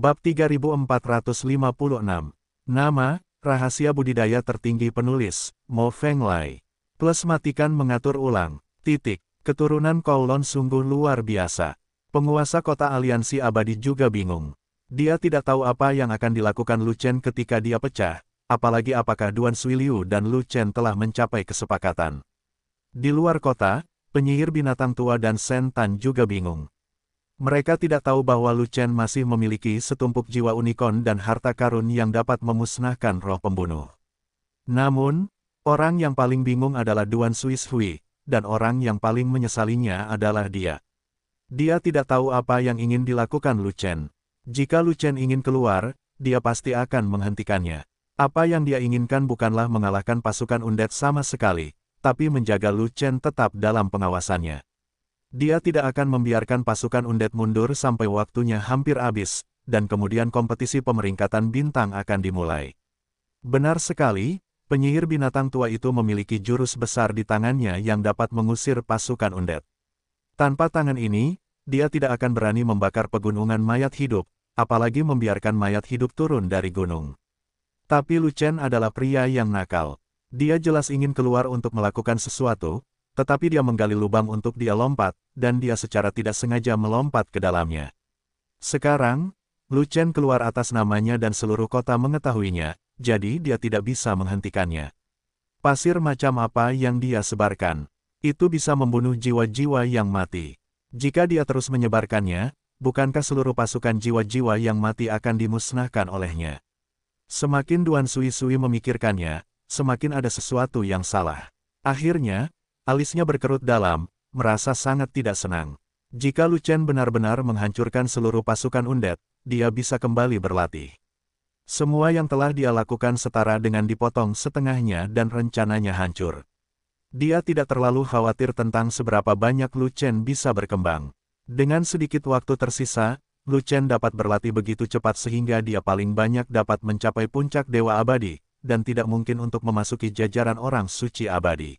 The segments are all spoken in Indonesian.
Bab 3456 Nama, Rahasia Budidaya Tertinggi Penulis, Mo Feng Lai. Plus matikan mengatur ulang, titik, keturunan kolon sungguh luar biasa. Penguasa kota aliansi abadi juga bingung. Dia tidak tahu apa yang akan dilakukan Lu Chen ketika dia pecah, apalagi apakah Duan Sui Liu dan Lu Chen telah mencapai kesepakatan. Di luar kota, penyihir binatang tua dan Sen Tan juga bingung. Mereka tidak tahu bahwa Lu Chen masih memiliki setumpuk jiwa unicorn dan harta karun yang dapat memusnahkan roh pembunuh. Namun, orang yang paling bingung adalah Duan Suis Hui, dan orang yang paling menyesalinya adalah dia. Dia tidak tahu apa yang ingin dilakukan Lu Chen. Jika Lu Chen ingin keluar, dia pasti akan menghentikannya. Apa yang dia inginkan bukanlah mengalahkan pasukan undet sama sekali, tapi menjaga Lu Chen tetap dalam pengawasannya. Dia tidak akan membiarkan pasukan Undet mundur sampai waktunya hampir habis, dan kemudian kompetisi pemeringkatan bintang akan dimulai. Benar sekali, penyihir binatang tua itu memiliki jurus besar di tangannya yang dapat mengusir pasukan Undet. Tanpa tangan ini, dia tidak akan berani membakar pegunungan mayat hidup, apalagi membiarkan mayat hidup turun dari gunung. Tapi Lucen adalah pria yang nakal. Dia jelas ingin keluar untuk melakukan sesuatu, tetapi dia menggali lubang untuk dia lompat, dan dia secara tidak sengaja melompat ke dalamnya. Sekarang, Lu Chen keluar atas namanya dan seluruh kota mengetahuinya, jadi dia tidak bisa menghentikannya. Pasir macam apa yang dia sebarkan? Itu bisa membunuh jiwa-jiwa yang mati. Jika dia terus menyebarkannya, bukankah seluruh pasukan jiwa-jiwa yang mati akan dimusnahkan olehnya? Semakin Duan Sui-Sui memikirkannya, semakin ada sesuatu yang salah. Akhirnya, Alisnya berkerut dalam, merasa sangat tidak senang. Jika Lucen benar-benar menghancurkan seluruh pasukan undet, dia bisa kembali berlatih. Semua yang telah dia lakukan setara dengan dipotong setengahnya dan rencananya hancur. Dia tidak terlalu khawatir tentang seberapa banyak Lucen bisa berkembang. Dengan sedikit waktu tersisa, Lucen dapat berlatih begitu cepat sehingga dia paling banyak dapat mencapai puncak Dewa Abadi, dan tidak mungkin untuk memasuki jajaran orang suci abadi.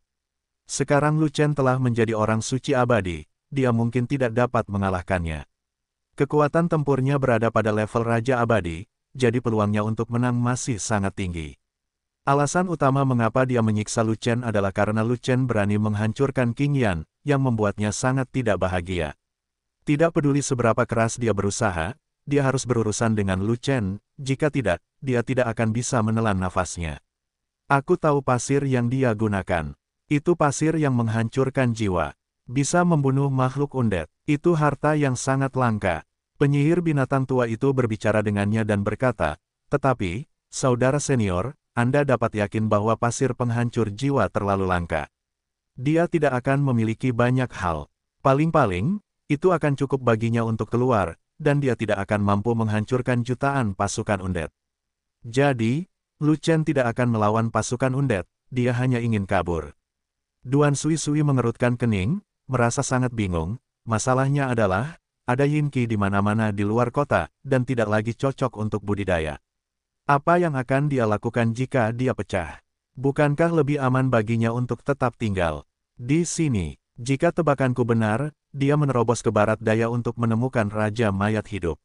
Sekarang Lu Chen telah menjadi orang suci abadi, dia mungkin tidak dapat mengalahkannya. Kekuatan tempurnya berada pada level Raja Abadi, jadi peluangnya untuk menang masih sangat tinggi. Alasan utama mengapa dia menyiksa Lu Chen adalah karena Lu Chen berani menghancurkan King Yan, yang membuatnya sangat tidak bahagia. Tidak peduli seberapa keras dia berusaha, dia harus berurusan dengan Lu Chen, jika tidak, dia tidak akan bisa menelan nafasnya. Aku tahu pasir yang dia gunakan. Itu pasir yang menghancurkan jiwa. Bisa membunuh makhluk undet. Itu harta yang sangat langka. Penyihir binatang tua itu berbicara dengannya dan berkata, Tetapi, saudara senior, Anda dapat yakin bahwa pasir penghancur jiwa terlalu langka. Dia tidak akan memiliki banyak hal. Paling-paling, itu akan cukup baginya untuk keluar, dan dia tidak akan mampu menghancurkan jutaan pasukan undet. Jadi, Lucen tidak akan melawan pasukan undet, dia hanya ingin kabur. Duan Sui Sui mengerutkan kening, merasa sangat bingung, masalahnya adalah, ada Yinki di mana-mana di luar kota, dan tidak lagi cocok untuk budidaya. Apa yang akan dia lakukan jika dia pecah? Bukankah lebih aman baginya untuk tetap tinggal? Di sini, jika tebakanku benar, dia menerobos ke barat daya untuk menemukan Raja Mayat Hidup.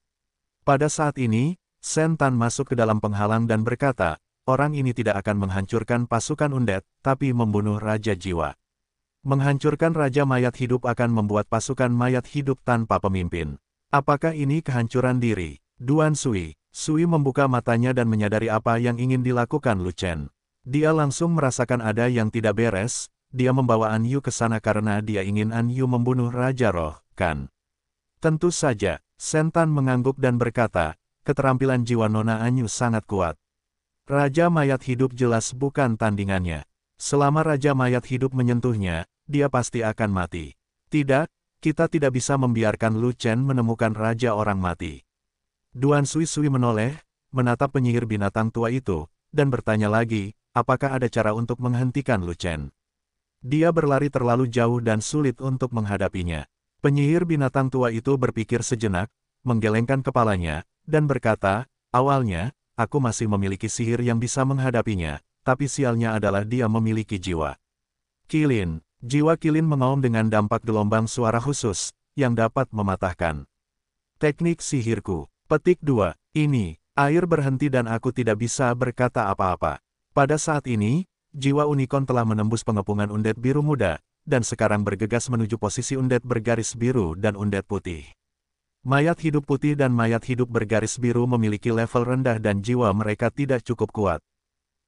Pada saat ini, Sentan masuk ke dalam penghalang dan berkata, orang ini tidak akan menghancurkan pasukan Undet, tapi membunuh Raja Jiwa. Menghancurkan Raja Mayat Hidup akan membuat pasukan mayat hidup tanpa pemimpin. Apakah ini kehancuran diri? Duan Sui. Sui membuka matanya dan menyadari apa yang ingin dilakukan Lu Chen. Dia langsung merasakan ada yang tidak beres, dia membawa An Yu ke sana karena dia ingin An Yu membunuh Raja Roh, kan? Tentu saja, Sentan mengangguk dan berkata, keterampilan jiwa Nona Anyu sangat kuat. Raja mayat hidup jelas bukan tandingannya. Selama raja mayat hidup menyentuhnya, dia pasti akan mati. Tidak, kita tidak bisa membiarkan Lu Chen menemukan raja orang mati. Duan Sui Sui menoleh, menatap penyihir binatang tua itu, dan bertanya lagi, apakah ada cara untuk menghentikan Lu Chen. Dia berlari terlalu jauh dan sulit untuk menghadapinya. Penyihir binatang tua itu berpikir sejenak, menggelengkan kepalanya, dan berkata, awalnya, aku masih memiliki sihir yang bisa menghadapinya, tapi sialnya adalah dia memiliki jiwa. Kilin, jiwa Kilin mengaum dengan dampak gelombang suara khusus, yang dapat mematahkan. Teknik sihirku, petik 2, ini, air berhenti dan aku tidak bisa berkata apa-apa. Pada saat ini, jiwa unicorn telah menembus pengepungan undet biru muda, dan sekarang bergegas menuju posisi undet bergaris biru dan undet putih. Mayat hidup putih dan mayat hidup bergaris biru memiliki level rendah dan jiwa mereka tidak cukup kuat.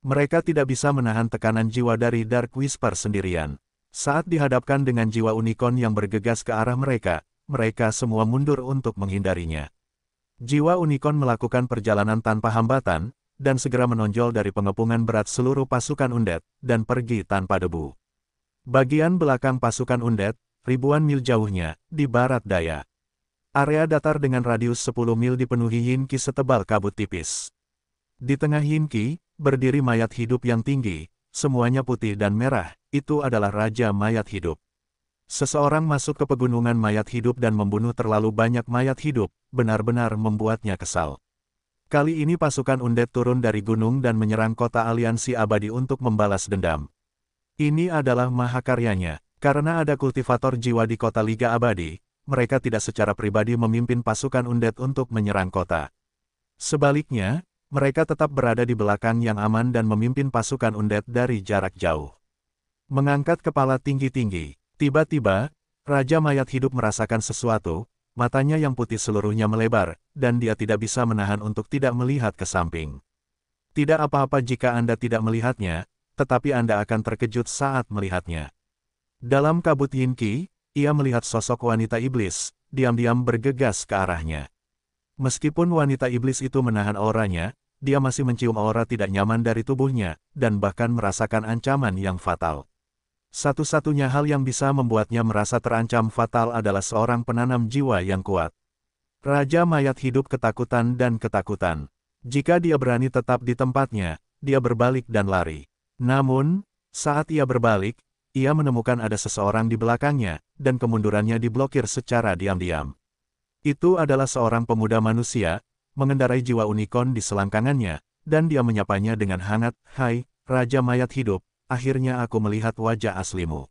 Mereka tidak bisa menahan tekanan jiwa dari Dark Whisper sendirian. Saat dihadapkan dengan jiwa unicorn yang bergegas ke arah mereka, mereka semua mundur untuk menghindarinya. Jiwa unicorn melakukan perjalanan tanpa hambatan, dan segera menonjol dari pengepungan berat seluruh pasukan undet, dan pergi tanpa debu. Bagian belakang pasukan undet, ribuan mil jauhnya, di barat daya. Area datar dengan radius 10 mil dipenuhi Yinki setebal kabut tipis. Di tengah Yinki, berdiri mayat hidup yang tinggi, semuanya putih dan merah, itu adalah Raja Mayat Hidup. Seseorang masuk ke pegunungan mayat hidup dan membunuh terlalu banyak mayat hidup, benar-benar membuatnya kesal. Kali ini pasukan undet turun dari gunung dan menyerang kota aliansi abadi untuk membalas dendam. Ini adalah mahakaryanya, karena ada kultivator jiwa di kota Liga Abadi, mereka tidak secara pribadi memimpin pasukan undet untuk menyerang kota. Sebaliknya, mereka tetap berada di belakang yang aman dan memimpin pasukan undet dari jarak jauh. Mengangkat kepala tinggi-tinggi, tiba-tiba, Raja Mayat Hidup merasakan sesuatu, matanya yang putih seluruhnya melebar, dan dia tidak bisa menahan untuk tidak melihat ke samping. Tidak apa-apa jika Anda tidak melihatnya, tetapi Anda akan terkejut saat melihatnya. Dalam kabut Yinki, ia melihat sosok wanita iblis, diam-diam bergegas ke arahnya. Meskipun wanita iblis itu menahan auranya, dia masih mencium aura tidak nyaman dari tubuhnya, dan bahkan merasakan ancaman yang fatal. Satu-satunya hal yang bisa membuatnya merasa terancam fatal adalah seorang penanam jiwa yang kuat. Raja mayat hidup ketakutan dan ketakutan. Jika dia berani tetap di tempatnya, dia berbalik dan lari. Namun, saat ia berbalik, ia menemukan ada seseorang di belakangnya, dan kemundurannya diblokir secara diam-diam. Itu adalah seorang pemuda manusia, mengendarai jiwa unicorn di selangkangannya, dan dia menyapanya dengan hangat, Hai, Raja Mayat Hidup, akhirnya aku melihat wajah aslimu.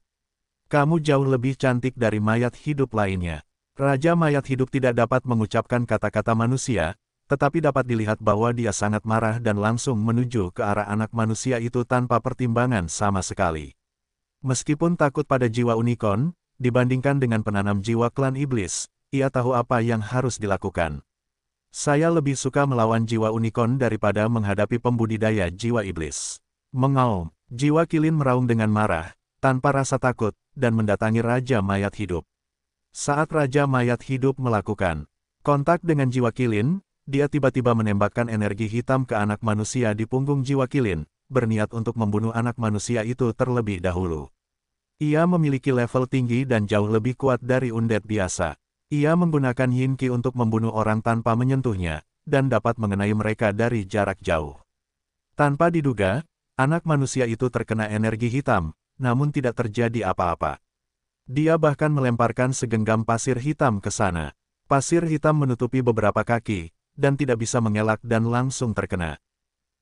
Kamu jauh lebih cantik dari mayat hidup lainnya. Raja mayat hidup tidak dapat mengucapkan kata-kata manusia, tetapi dapat dilihat bahwa dia sangat marah dan langsung menuju ke arah anak manusia itu tanpa pertimbangan sama sekali. Meskipun takut pada jiwa unicorn, dibandingkan dengan penanam jiwa klan iblis, ia tahu apa yang harus dilakukan. Saya lebih suka melawan jiwa unicorn daripada menghadapi pembudidaya jiwa iblis. Mengaum, jiwa kilin meraung dengan marah, tanpa rasa takut, dan mendatangi Raja Mayat Hidup. Saat Raja Mayat Hidup melakukan kontak dengan jiwa kilin, dia tiba-tiba menembakkan energi hitam ke anak manusia di punggung jiwa kilin, berniat untuk membunuh anak manusia itu terlebih dahulu. Ia memiliki level tinggi dan jauh lebih kuat dari undead biasa. Ia menggunakan Yinki untuk membunuh orang tanpa menyentuhnya, dan dapat mengenai mereka dari jarak jauh. Tanpa diduga, anak manusia itu terkena energi hitam, namun tidak terjadi apa-apa. Dia bahkan melemparkan segenggam pasir hitam ke sana. Pasir hitam menutupi beberapa kaki, dan tidak bisa mengelak dan langsung terkena.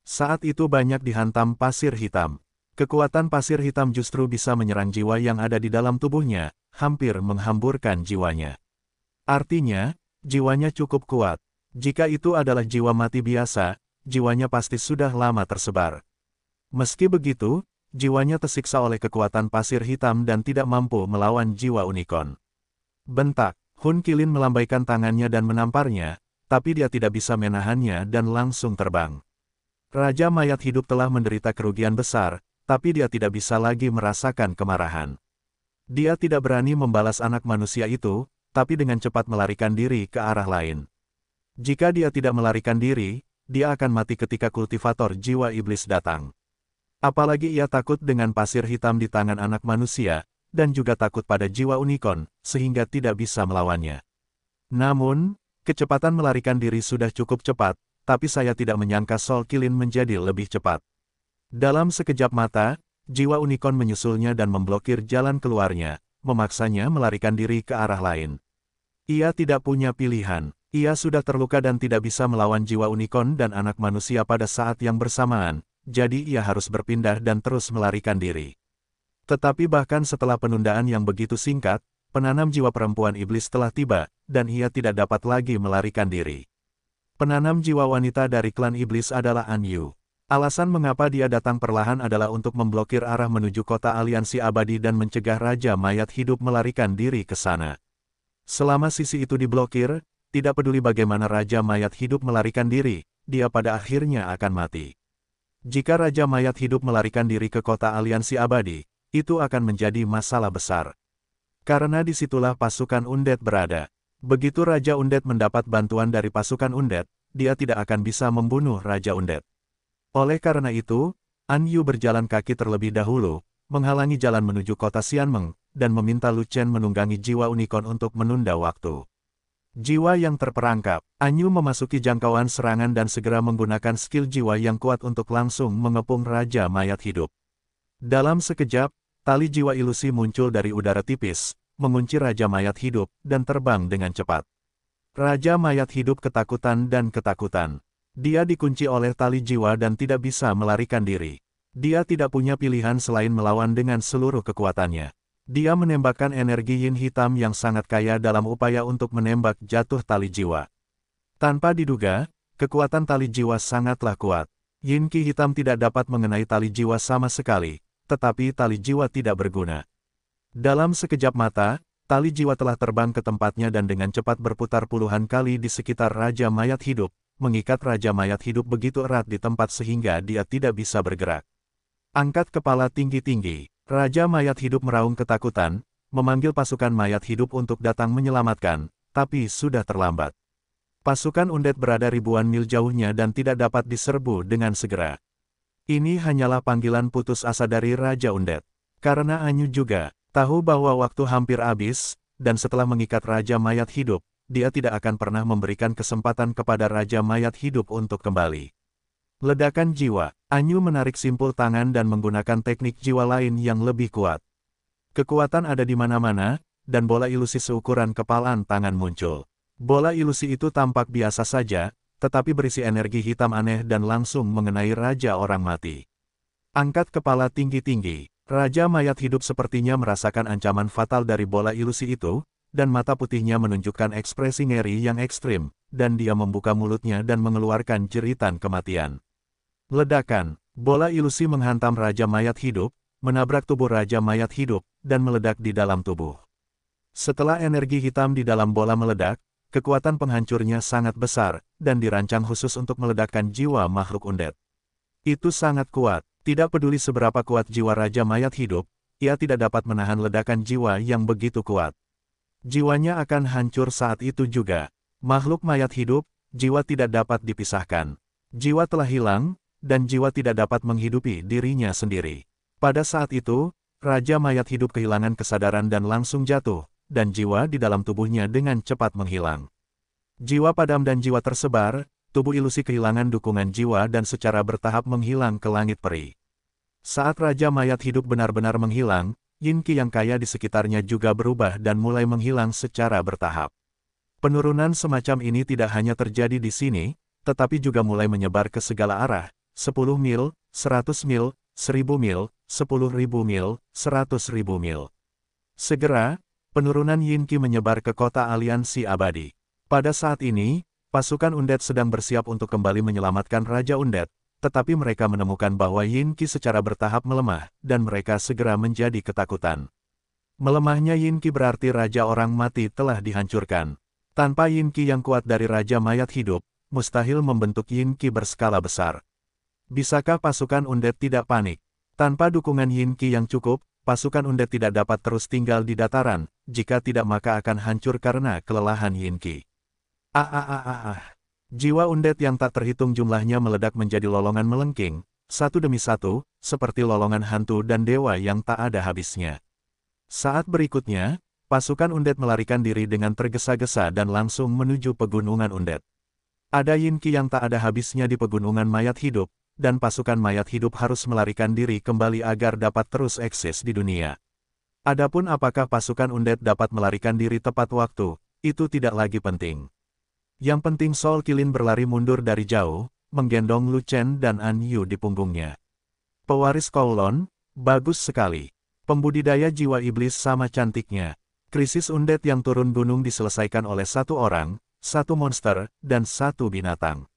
Saat itu banyak dihantam pasir hitam. Kekuatan pasir hitam justru bisa menyerang jiwa yang ada di dalam tubuhnya, hampir menghamburkan jiwanya. Artinya, jiwanya cukup kuat. Jika itu adalah jiwa mati biasa, jiwanya pasti sudah lama tersebar. Meski begitu, jiwanya tersiksa oleh kekuatan pasir hitam dan tidak mampu melawan jiwa unicorn. Bentak, Hun Kilin melambaikan tangannya dan menamparnya, tapi dia tidak bisa menahannya dan langsung terbang. Raja mayat hidup telah menderita kerugian besar, tapi dia tidak bisa lagi merasakan kemarahan. Dia tidak berani membalas anak manusia itu, tapi dengan cepat melarikan diri ke arah lain. Jika dia tidak melarikan diri, dia akan mati ketika kultivator jiwa iblis datang. Apalagi ia takut dengan pasir hitam di tangan anak manusia, dan juga takut pada jiwa unicorn, sehingga tidak bisa melawannya. Namun, kecepatan melarikan diri sudah cukup cepat, tapi saya tidak menyangka Sol Kilin menjadi lebih cepat. Dalam sekejap mata, jiwa unicorn menyusulnya dan memblokir jalan keluarnya, memaksanya melarikan diri ke arah lain. Ia tidak punya pilihan. Ia sudah terluka dan tidak bisa melawan jiwa unicorn dan anak manusia pada saat yang bersamaan, jadi ia harus berpindah dan terus melarikan diri. Tetapi bahkan setelah penundaan yang begitu singkat, penanam jiwa perempuan iblis telah tiba, dan ia tidak dapat lagi melarikan diri. Penanam jiwa wanita dari klan iblis adalah An Yu. Alasan mengapa dia datang perlahan adalah untuk memblokir arah menuju kota aliansi abadi dan mencegah Raja Mayat hidup melarikan diri ke sana. Selama sisi itu diblokir, tidak peduli bagaimana Raja Mayat hidup melarikan diri, dia pada akhirnya akan mati. Jika Raja Mayat hidup melarikan diri ke kota aliansi abadi, itu akan menjadi masalah besar. Karena disitulah pasukan Undet berada. Begitu Raja Undet mendapat bantuan dari pasukan Undet, dia tidak akan bisa membunuh Raja Undet. Oleh karena itu, An Yu berjalan kaki terlebih dahulu, menghalangi jalan menuju kota Xianmeng, dan meminta Lu Chen menunggangi jiwa unicorn untuk menunda waktu. Jiwa yang terperangkap, An Yu memasuki jangkauan serangan dan segera menggunakan skill jiwa yang kuat untuk langsung mengepung Raja Mayat Hidup. Dalam sekejap, tali jiwa ilusi muncul dari udara tipis, mengunci Raja Mayat Hidup, dan terbang dengan cepat. Raja Mayat Hidup ketakutan dan ketakutan. Dia dikunci oleh tali jiwa dan tidak bisa melarikan diri. Dia tidak punya pilihan selain melawan dengan seluruh kekuatannya. Dia menembakkan energi yin hitam yang sangat kaya dalam upaya untuk menembak jatuh tali jiwa. Tanpa diduga, kekuatan tali jiwa sangatlah kuat. Yin ki hitam tidak dapat mengenai tali jiwa sama sekali, tetapi tali jiwa tidak berguna. Dalam sekejap mata, tali jiwa telah terbang ke tempatnya dan dengan cepat berputar puluhan kali di sekitar Raja Mayat Hidup, mengikat Raja Mayat Hidup begitu erat di tempat sehingga dia tidak bisa bergerak. Angkat kepala tinggi-tinggi, Raja Mayat Hidup meraung ketakutan, memanggil pasukan mayat hidup untuk datang menyelamatkan, tapi sudah terlambat. Pasukan undet berada ribuan mil jauhnya dan tidak dapat diserbu dengan segera. Ini hanyalah panggilan putus asa dari Raja Undet. Karena Anyu juga, Tahu bahwa waktu hampir habis, dan setelah mengikat Raja Mayat hidup, dia tidak akan pernah memberikan kesempatan kepada Raja Mayat hidup untuk kembali. Ledakan jiwa, Anyu menarik simpul tangan dan menggunakan teknik jiwa lain yang lebih kuat. Kekuatan ada di mana-mana, dan bola ilusi seukuran kepalan tangan muncul. Bola ilusi itu tampak biasa saja, tetapi berisi energi hitam aneh dan langsung mengenai Raja Orang Mati. Angkat kepala tinggi-tinggi. Raja mayat hidup sepertinya merasakan ancaman fatal dari bola ilusi itu, dan mata putihnya menunjukkan ekspresi ngeri yang ekstrim, dan dia membuka mulutnya dan mengeluarkan jeritan kematian. Ledakan, bola ilusi menghantam Raja Mayat Hidup, menabrak tubuh Raja Mayat Hidup, dan meledak di dalam tubuh. Setelah energi hitam di dalam bola meledak, kekuatan penghancurnya sangat besar, dan dirancang khusus untuk meledakkan jiwa makhluk undead. Itu sangat kuat, tidak peduli seberapa kuat jiwa Raja Mayat hidup, ia tidak dapat menahan ledakan jiwa yang begitu kuat. Jiwanya akan hancur saat itu juga. Makhluk mayat hidup, jiwa tidak dapat dipisahkan. Jiwa telah hilang, dan jiwa tidak dapat menghidupi dirinya sendiri. Pada saat itu, Raja Mayat hidup kehilangan kesadaran dan langsung jatuh, dan jiwa di dalam tubuhnya dengan cepat menghilang. Jiwa padam dan jiwa tersebar, tubuh ilusi kehilangan dukungan jiwa dan secara bertahap menghilang ke langit peri. Saat Raja Mayat hidup benar-benar menghilang, Yin Qi yang kaya di sekitarnya juga berubah dan mulai menghilang secara bertahap. Penurunan semacam ini tidak hanya terjadi di sini, tetapi juga mulai menyebar ke segala arah, 10 mil, 100 mil, 1000 mil, 10.000 mil, 100.000 mil. Segera, penurunan Yin Qi menyebar ke kota aliansi abadi. Pada saat ini, Pasukan Undet sedang bersiap untuk kembali menyelamatkan Raja Undet, tetapi mereka menemukan bahwa Yin Qi secara bertahap melemah, dan mereka segera menjadi ketakutan. Melemahnya Yin Qi berarti Raja Orang Mati telah dihancurkan. Tanpa Yin Qi yang kuat dari Raja Mayat Hidup, mustahil membentuk Yin Qi berskala besar. Bisakah pasukan Undet tidak panik? Tanpa dukungan Yin Qi yang cukup, pasukan Undet tidak dapat terus tinggal di dataran, jika tidak maka akan hancur karena kelelahan Yin Qi. Ah ah ah ah ah. Jiwa undet yang tak terhitung jumlahnya meledak menjadi lolongan melengking, satu demi satu, seperti lolongan hantu dan dewa yang tak ada habisnya. Saat berikutnya, pasukan undet melarikan diri dengan tergesa-gesa dan langsung menuju pegunungan undet. Ada yinki yang tak ada habisnya di pegunungan mayat hidup, dan pasukan mayat hidup harus melarikan diri kembali agar dapat terus eksis di dunia. Adapun apakah pasukan undet dapat melarikan diri tepat waktu, itu tidak lagi penting. Yang penting Sol Kilin berlari mundur dari jauh, menggendong Lu Chen dan An Yu di punggungnya. Pewaris Kowlon, bagus sekali. Pembudidaya jiwa iblis sama cantiknya. Krisis undet yang turun gunung diselesaikan oleh satu orang, satu monster, dan satu binatang.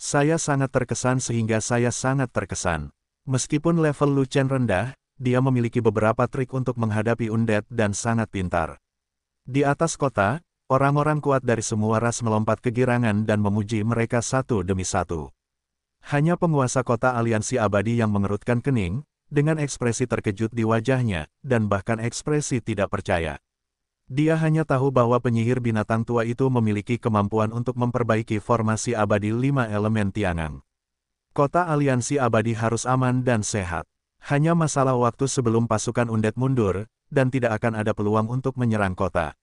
Saya sangat terkesan sehingga saya sangat terkesan. Meskipun level Lu Chen rendah, dia memiliki beberapa trik untuk menghadapi undet dan sangat pintar. Di atas kota, Orang-orang kuat dari semua ras melompat kegirangan dan memuji mereka satu demi satu. Hanya penguasa kota aliansi abadi yang mengerutkan kening, dengan ekspresi terkejut di wajahnya, dan bahkan ekspresi tidak percaya. Dia hanya tahu bahwa penyihir binatang tua itu memiliki kemampuan untuk memperbaiki formasi abadi lima elemen Tiangang. Kota aliansi abadi harus aman dan sehat. Hanya masalah waktu sebelum pasukan undet mundur, dan tidak akan ada peluang untuk menyerang kota.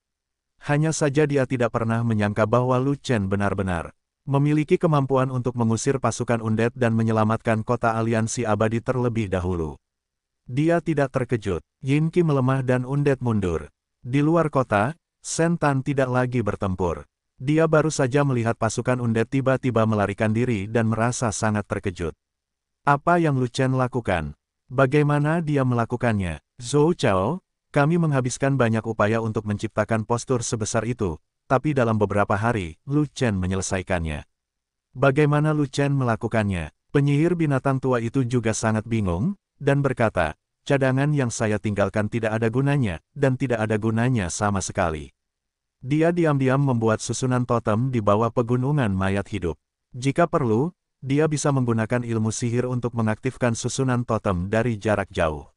Hanya saja dia tidak pernah menyangka bahwa Lu Chen benar-benar memiliki kemampuan untuk mengusir pasukan Undet dan menyelamatkan kota aliansi abadi terlebih dahulu. Dia tidak terkejut, Yin Qi melemah dan Undet mundur. Di luar kota, Shen Tan tidak lagi bertempur. Dia baru saja melihat pasukan Undet tiba-tiba melarikan diri dan merasa sangat terkejut. Apa yang Lu Chen lakukan? Bagaimana dia melakukannya? Zhou Chao, kami menghabiskan banyak upaya untuk menciptakan postur sebesar itu, tapi dalam beberapa hari, Lu Chen menyelesaikannya. Bagaimana Lu Chen melakukannya? Penyihir binatang tua itu juga sangat bingung, dan berkata, cadangan yang saya tinggalkan tidak ada gunanya, dan tidak ada gunanya sama sekali. Dia diam-diam membuat susunan totem di bawah pegunungan mayat hidup. Jika perlu, dia bisa menggunakan ilmu sihir untuk mengaktifkan susunan totem dari jarak jauh.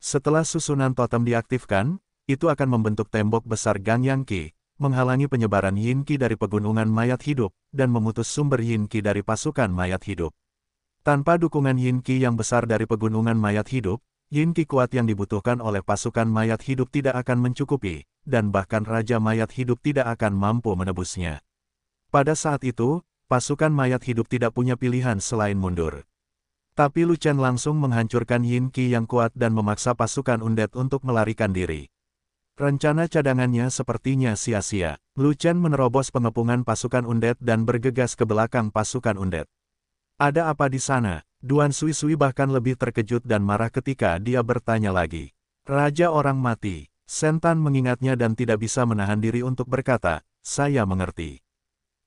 Setelah susunan totem diaktifkan, itu akan membentuk tembok besar Gang Yang Qi, menghalangi penyebaran Yin Qi dari pegunungan mayat hidup, dan memutus sumber Yin Qi dari pasukan mayat hidup. Tanpa dukungan Yin Qi yang besar dari pegunungan mayat hidup, Yin Qi kuat yang dibutuhkan oleh pasukan mayat hidup tidak akan mencukupi, dan bahkan Raja Mayat Hidup tidak akan mampu menebusnya. Pada saat itu, pasukan mayat hidup tidak punya pilihan selain mundur. Tapi Lucan langsung menghancurkan Yin Qi yang kuat dan memaksa pasukan undet untuk melarikan diri. Rencana cadangannya sepertinya sia-sia. Lucan menerobos pengepungan pasukan undet dan bergegas ke belakang pasukan undet. Ada apa di sana? Duan Sui Sui bahkan lebih terkejut dan marah ketika dia bertanya lagi. Raja orang mati. Sentan mengingatnya dan tidak bisa menahan diri untuk berkata, saya mengerti.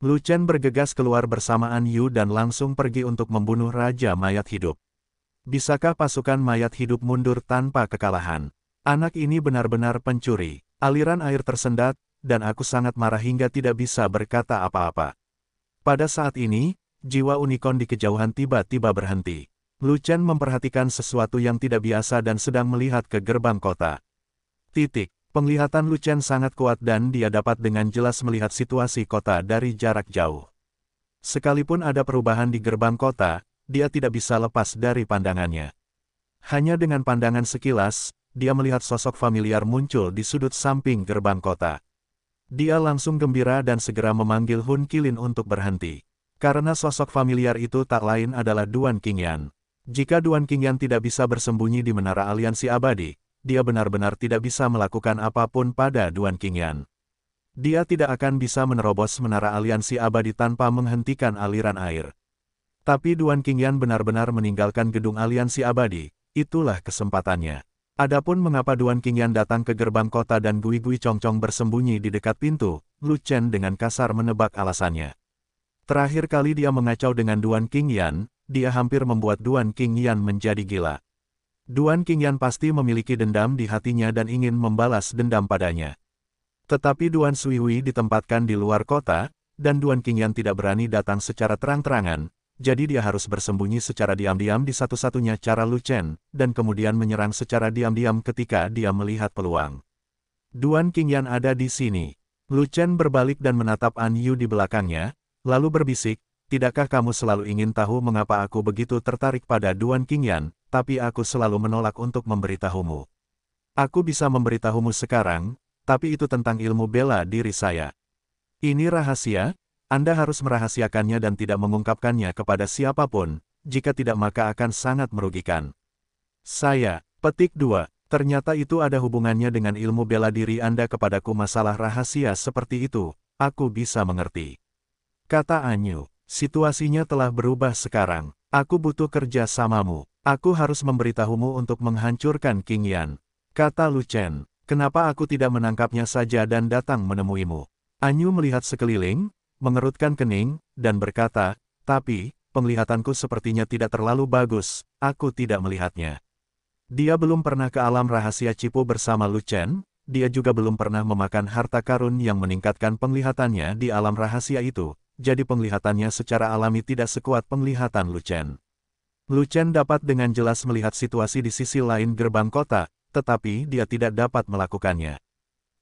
Lu Chen bergegas keluar bersama An Yu dan langsung pergi untuk membunuh Raja Mayat Hidup. Bisakah pasukan mayat hidup mundur tanpa kekalahan? Anak ini benar-benar pencuri. Aliran air tersendat, dan aku sangat marah hingga tidak bisa berkata apa-apa. Pada saat ini, jiwa unicorn di kejauhan tiba-tiba berhenti. Lu Chen memperhatikan sesuatu yang tidak biasa dan sedang melihat ke gerbang kota. Titik. Penglihatan Lucen sangat kuat dan dia dapat dengan jelas melihat situasi kota dari jarak jauh. Sekalipun ada perubahan di gerbang kota, dia tidak bisa lepas dari pandangannya. Hanya dengan pandangan sekilas, dia melihat sosok familiar muncul di sudut samping gerbang kota. Dia langsung gembira dan segera memanggil Hun Kilin untuk berhenti. Karena sosok familiar itu tak lain adalah Duan Qingyan. Jika Duan Qingyan tidak bisa bersembunyi di Menara Aliansi Abadi, dia benar-benar tidak bisa melakukan apapun pada Duan Qingyan. Dia tidak akan bisa menerobos menara aliansi abadi tanpa menghentikan aliran air. Tapi Duan Qingyan benar-benar meninggalkan gedung aliansi abadi, itulah kesempatannya. Adapun mengapa Duan Qingyan datang ke gerbang kota dan Gui Gui Chongchong bersembunyi di dekat pintu, Lu Chen dengan kasar menebak alasannya. Terakhir kali dia mengacau dengan Duan Qingyan, dia hampir membuat Duan Qingyan menjadi gila. Duan Qingyan pasti memiliki dendam di hatinya dan ingin membalas dendam padanya. Tetapi Duan Suihui ditempatkan di luar kota, dan Duan Qingyan tidak berani datang secara terang-terangan, jadi dia harus bersembunyi secara diam-diam di satu-satunya cara Lu Chen, dan kemudian menyerang secara diam-diam ketika dia melihat peluang. Duan Qingyan ada di sini. Lu Chen berbalik dan menatap An Yu di belakangnya, lalu berbisik, Tidakkah kamu selalu ingin tahu mengapa aku begitu tertarik pada Duan Qingyan? tapi aku selalu menolak untuk memberitahumu. Aku bisa memberitahumu sekarang, tapi itu tentang ilmu bela diri saya. Ini rahasia, Anda harus merahasiakannya dan tidak mengungkapkannya kepada siapapun, jika tidak maka akan sangat merugikan. Saya, petik dua, ternyata itu ada hubungannya dengan ilmu bela diri Anda kepadaku masalah rahasia seperti itu, aku bisa mengerti. Kata Anyu, situasinya telah berubah sekarang, aku butuh kerja samamu. Aku harus memberitahumu untuk menghancurkan King Yan. Kata Lu Chen, kenapa aku tidak menangkapnya saja dan datang menemuimu? Anyu melihat sekeliling, mengerutkan kening, dan berkata, tapi, penglihatanku sepertinya tidak terlalu bagus, aku tidak melihatnya. Dia belum pernah ke alam rahasia Cipu bersama Lu Chen, dia juga belum pernah memakan harta karun yang meningkatkan penglihatannya di alam rahasia itu, jadi penglihatannya secara alami tidak sekuat penglihatan Lu Chen. Lu Chen dapat dengan jelas melihat situasi di sisi lain gerbang kota, tetapi dia tidak dapat melakukannya.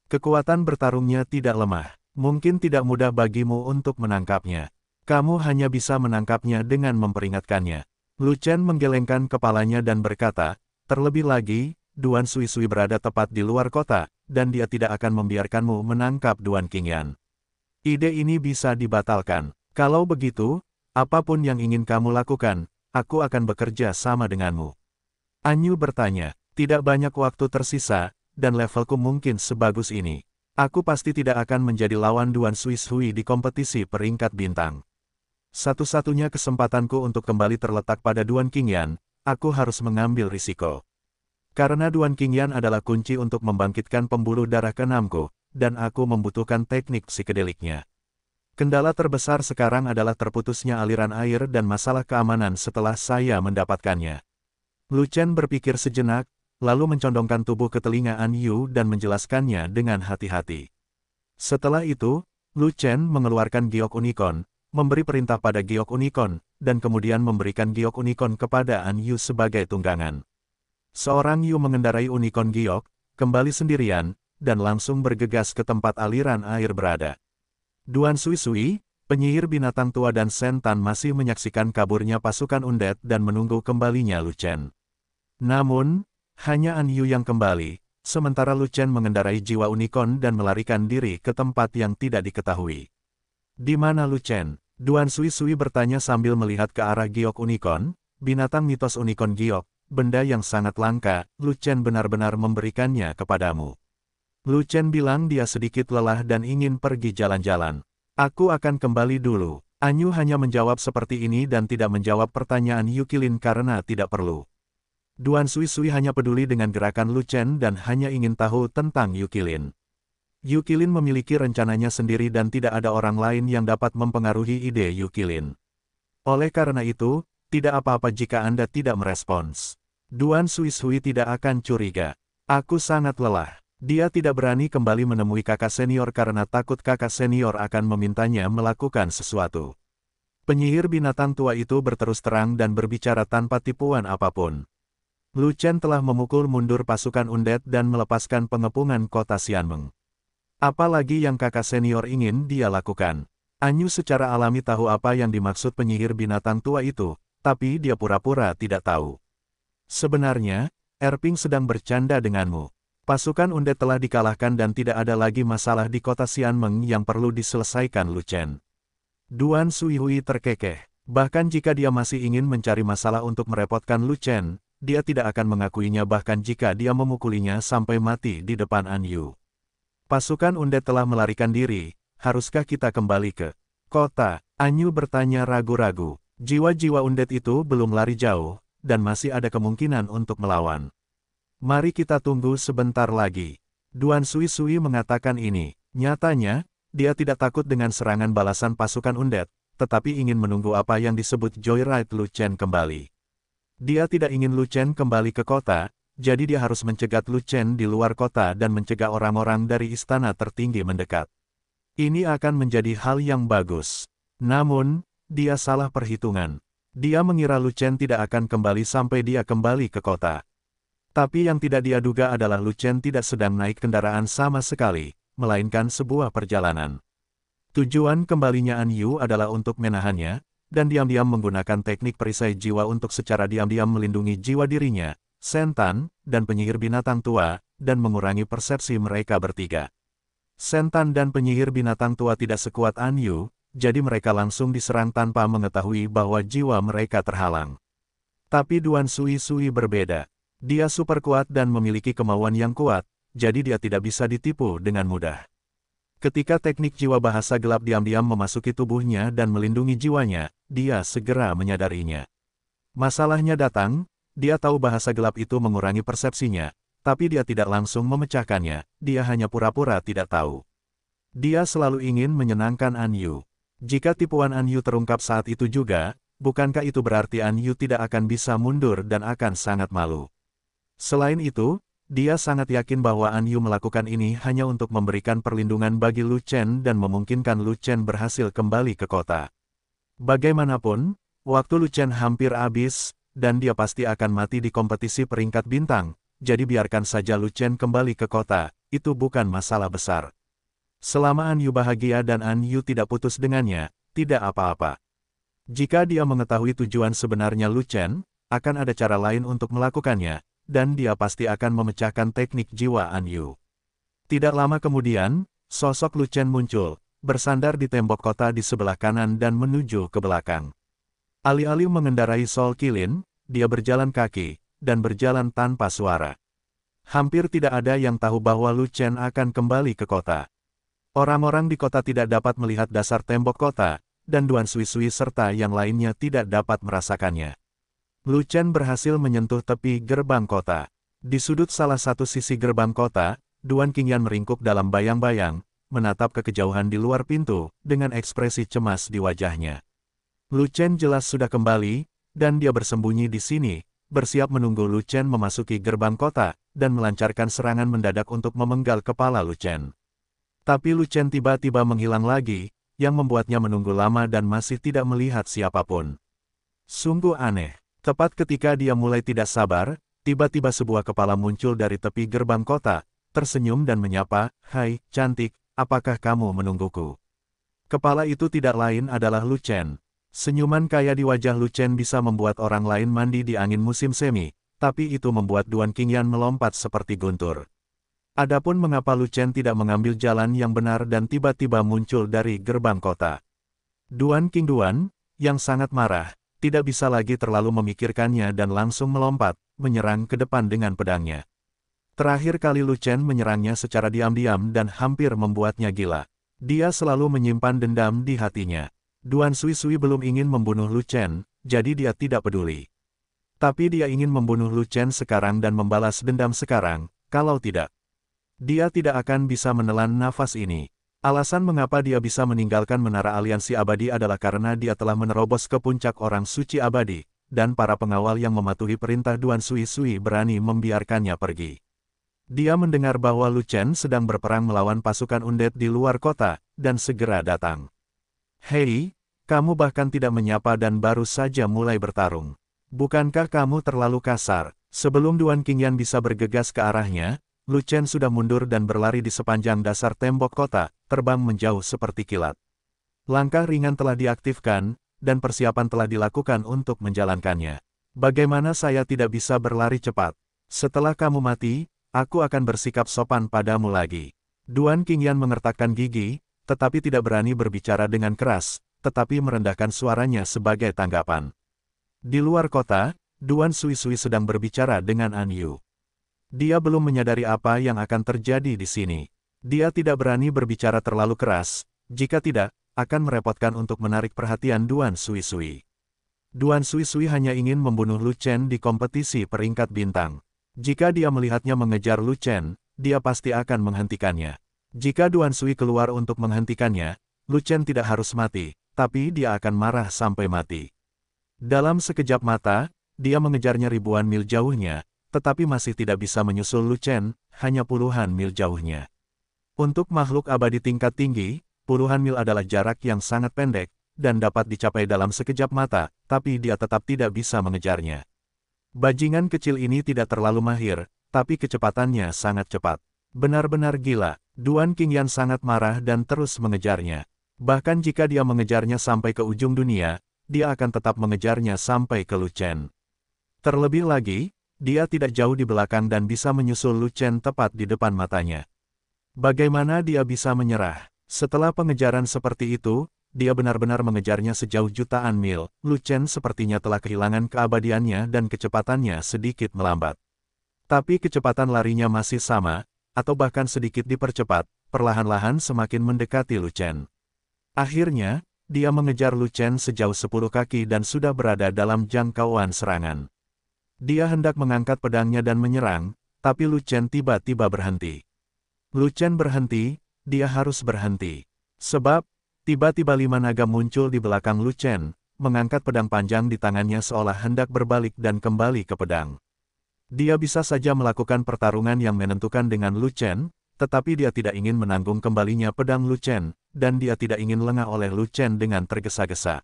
Kekuatan bertarungnya tidak lemah. Mungkin tidak mudah bagimu untuk menangkapnya. Kamu hanya bisa menangkapnya dengan memperingatkannya. Lu Chen menggelengkan kepalanya dan berkata, terlebih lagi, Duan Sui Sui berada tepat di luar kota, dan dia tidak akan membiarkanmu menangkap Duan Qingyan. Ide ini bisa dibatalkan. Kalau begitu, apapun yang ingin kamu lakukan, aku akan bekerja sama denganmu. Anyu bertanya, tidak banyak waktu tersisa, dan levelku mungkin sebagus ini. Aku pasti tidak akan menjadi lawan Duan Swiss Hui di kompetisi peringkat bintang. Satu-satunya kesempatanku untuk kembali terletak pada Duan Qingyan, aku harus mengambil risiko. Karena Duan Qingyan adalah kunci untuk membangkitkan pembuluh darah keenamku, dan aku membutuhkan teknik psikedeliknya. Kendala terbesar sekarang adalah terputusnya aliran air dan masalah keamanan setelah saya mendapatkannya. Luchen berpikir sejenak, lalu mencondongkan tubuh ke telinga An Yu dan menjelaskannya dengan hati-hati. Setelah itu, Luchen mengeluarkan giok unicorn, memberi perintah pada giok unicorn, dan kemudian memberikan giok unicorn kepada An Yu sebagai tunggangan. Seorang Yu mengendarai unicorn giok, kembali sendirian, dan langsung bergegas ke tempat aliran air berada. Duan Sui Sui, penyihir binatang tua dan Sen masih menyaksikan kaburnya pasukan Undet dan menunggu kembalinya Lu Chen. Namun, hanya An Yu yang kembali, sementara Lu Chen mengendarai jiwa unicorn dan melarikan diri ke tempat yang tidak diketahui. Di mana Lu Chen? Duan Sui Sui bertanya sambil melihat ke arah giok unicorn, binatang mitos unicorn giok, benda yang sangat langka, Lu Chen benar-benar memberikannya kepadamu. Lu Chen bilang dia sedikit lelah dan ingin pergi jalan-jalan. Aku akan kembali dulu. Anyu hanya menjawab seperti ini dan tidak menjawab pertanyaan Yukilin karena tidak perlu. Duan Sui Sui hanya peduli dengan gerakan Lu Chen dan hanya ingin tahu tentang Yukilin. Yukilin memiliki rencananya sendiri dan tidak ada orang lain yang dapat mempengaruhi ide Yukilin. Oleh karena itu, tidak apa-apa jika Anda tidak merespons. Duan Sui Sui tidak akan curiga. Aku sangat lelah. Dia tidak berani kembali menemui kakak senior karena takut kakak senior akan memintanya melakukan sesuatu. Penyihir binatang tua itu berterus terang dan berbicara tanpa tipuan apapun. Lu Chen telah memukul mundur pasukan undet dan melepaskan pengepungan kota Xianmeng. Apalagi yang kakak senior ingin dia lakukan. Anyu secara alami tahu apa yang dimaksud penyihir binatang tua itu, tapi dia pura-pura tidak tahu. Sebenarnya, Erping sedang bercanda denganmu. Pasukan Undet telah dikalahkan dan tidak ada lagi masalah di kota Xianmeng yang perlu diselesaikan Lu Chen. Duan Suihui terkekeh. Bahkan jika dia masih ingin mencari masalah untuk merepotkan Lu Chen, dia tidak akan mengakuinya bahkan jika dia memukulinya sampai mati di depan An Yu. Pasukan Undet telah melarikan diri, haruskah kita kembali ke kota? An Yu bertanya ragu-ragu. Jiwa-jiwa Undet itu belum lari jauh, dan masih ada kemungkinan untuk melawan. Mari kita tunggu sebentar lagi. Duan Sui Sui mengatakan ini. Nyatanya, dia tidak takut dengan serangan balasan pasukan Undet, tetapi ingin menunggu apa yang disebut Joyride Lu Chen kembali. Dia tidak ingin Lu Chen kembali ke kota, jadi dia harus mencegat Lu Chen di luar kota dan mencegah orang-orang dari istana tertinggi mendekat. Ini akan menjadi hal yang bagus. Namun, dia salah perhitungan. Dia mengira Lu Chen tidak akan kembali sampai dia kembali ke kota. Tapi yang tidak dia duga adalah Lucen tidak sedang naik kendaraan sama sekali, melainkan sebuah perjalanan. Tujuan kembalinya An Yu adalah untuk menahannya, dan diam-diam menggunakan teknik perisai jiwa untuk secara diam-diam melindungi jiwa dirinya, Sentan, dan penyihir binatang tua, dan mengurangi persepsi mereka bertiga. Sentan dan penyihir binatang tua tidak sekuat An Yu, jadi mereka langsung diserang tanpa mengetahui bahwa jiwa mereka terhalang. Tapi Duan Sui Sui berbeda. Dia super kuat dan memiliki kemauan yang kuat, jadi dia tidak bisa ditipu dengan mudah. Ketika teknik jiwa bahasa gelap diam-diam memasuki tubuhnya dan melindungi jiwanya, dia segera menyadarinya. Masalahnya datang, dia tahu bahasa gelap itu mengurangi persepsinya, tapi dia tidak langsung memecahkannya, dia hanya pura-pura tidak tahu. Dia selalu ingin menyenangkan An Yu. Jika tipuan An Yu terungkap saat itu juga, bukankah itu berarti An Yu tidak akan bisa mundur dan akan sangat malu? Selain itu, dia sangat yakin bahwa An Yu melakukan ini hanya untuk memberikan perlindungan bagi Lu Chen dan memungkinkan Lu Chen berhasil kembali ke kota. Bagaimanapun, waktu Lu Chen hampir habis, dan dia pasti akan mati di kompetisi peringkat bintang, jadi biarkan saja Lu Chen kembali ke kota, itu bukan masalah besar. Selama An Yu bahagia dan An Yu tidak putus dengannya, tidak apa-apa. Jika dia mengetahui tujuan sebenarnya Lu Chen, akan ada cara lain untuk melakukannya, dan dia pasti akan memecahkan teknik jiwa An Yu. Tidak lama kemudian, sosok Lu Chen muncul, bersandar di tembok kota di sebelah kanan dan menuju ke belakang. Alih-alih mengendarai Sol Kilin, dia berjalan kaki, dan berjalan tanpa suara. Hampir tidak ada yang tahu bahwa Lu Chen akan kembali ke kota. Orang-orang di kota tidak dapat melihat dasar tembok kota, dan Duan Sui Sui serta yang lainnya tidak dapat merasakannya. Luchen berhasil menyentuh tepi gerbang kota. Di sudut salah satu sisi gerbang kota, Duan Qingyan meringkuk dalam bayang-bayang, menatap ke kejauhan di luar pintu, dengan ekspresi cemas di wajahnya. Luchen jelas sudah kembali, dan dia bersembunyi di sini, bersiap menunggu Luchen memasuki gerbang kota, dan melancarkan serangan mendadak untuk memenggal kepala Luchen. Tapi Luchen tiba-tiba menghilang lagi, yang membuatnya menunggu lama dan masih tidak melihat siapapun. Sungguh aneh. Tepat ketika dia mulai tidak sabar, tiba-tiba sebuah kepala muncul dari tepi gerbang kota, tersenyum dan menyapa, Hai, cantik, apakah kamu menungguku? Kepala itu tidak lain adalah Lu Chen. Senyuman kaya di wajah Lu Chen bisa membuat orang lain mandi di angin musim semi, tapi itu membuat Duan Qingyan melompat seperti guntur. Adapun mengapa Lu Chen tidak mengambil jalan yang benar dan tiba-tiba muncul dari gerbang kota. Duan King Duan, yang sangat marah, tidak bisa lagi terlalu memikirkannya dan langsung melompat, menyerang ke depan dengan pedangnya. Terakhir kali Lu Chen menyerangnya secara diam-diam dan hampir membuatnya gila. Dia selalu menyimpan dendam di hatinya. Duan Sui Sui belum ingin membunuh Lu Chen, jadi dia tidak peduli. Tapi dia ingin membunuh Lu Chen sekarang dan membalas dendam sekarang, kalau tidak. Dia tidak akan bisa menelan nafas ini. Alasan mengapa dia bisa meninggalkan Menara Aliansi Abadi adalah karena dia telah menerobos ke puncak orang suci abadi, dan para pengawal yang mematuhi perintah Duan Sui Sui berani membiarkannya pergi. Dia mendengar bahwa Lu Chen sedang berperang melawan pasukan undet di luar kota, dan segera datang. Hei, kamu bahkan tidak menyapa dan baru saja mulai bertarung. Bukankah kamu terlalu kasar? Sebelum Duan Qingyan bisa bergegas ke arahnya, Lu Chen sudah mundur dan berlari di sepanjang dasar tembok kota, terbang menjauh seperti kilat. Langkah ringan telah diaktifkan, dan persiapan telah dilakukan untuk menjalankannya. Bagaimana saya tidak bisa berlari cepat? Setelah kamu mati, aku akan bersikap sopan padamu lagi. Duan Qingyan mengertakkan gigi, tetapi tidak berani berbicara dengan keras, tetapi merendahkan suaranya sebagai tanggapan. Di luar kota, Duan Sui Sui sedang berbicara dengan An Yu. Dia belum menyadari apa yang akan terjadi di sini. Dia tidak berani berbicara terlalu keras, jika tidak, akan merepotkan untuk menarik perhatian Duan Sui Sui. Duan Sui Sui hanya ingin membunuh Lu Chen di kompetisi peringkat bintang. Jika dia melihatnya mengejar Lu Chen, dia pasti akan menghentikannya. Jika Duan Sui keluar untuk menghentikannya, Lu Chen tidak harus mati, tapi dia akan marah sampai mati. Dalam sekejap mata, dia mengejarnya ribuan mil jauhnya, tetapi masih tidak bisa menyusul Lu Chen, hanya puluhan mil jauhnya. Untuk makhluk abadi tingkat tinggi, puluhan mil adalah jarak yang sangat pendek, dan dapat dicapai dalam sekejap mata, tapi dia tetap tidak bisa mengejarnya. Bajingan kecil ini tidak terlalu mahir, tapi kecepatannya sangat cepat. Benar-benar gila, Duan King Yan sangat marah dan terus mengejarnya. Bahkan jika dia mengejarnya sampai ke ujung dunia, dia akan tetap mengejarnya sampai ke Lu Chen. Terlebih lagi, dia tidak jauh di belakang dan bisa menyusul Lucen tepat di depan matanya. Bagaimana dia bisa menyerah? Setelah pengejaran seperti itu, dia benar-benar mengejarnya sejauh jutaan mil. Lucen sepertinya telah kehilangan keabadiannya dan kecepatannya sedikit melambat. Tapi kecepatan larinya masih sama, atau bahkan sedikit dipercepat, perlahan-lahan semakin mendekati Lucen. Akhirnya, dia mengejar Lucen sejauh 10 kaki dan sudah berada dalam jangkauan serangan. Dia hendak mengangkat pedangnya dan menyerang, tapi Lu Chen tiba-tiba berhenti. Lu Chen berhenti, dia harus berhenti. Sebab, tiba-tiba lima naga muncul di belakang Lu Chen, mengangkat pedang panjang di tangannya seolah hendak berbalik dan kembali ke pedang. Dia bisa saja melakukan pertarungan yang menentukan dengan Lu Chen, tetapi dia tidak ingin menanggung kembalinya pedang Lu Chen, dan dia tidak ingin lengah oleh Lu Chen dengan tergesa-gesa.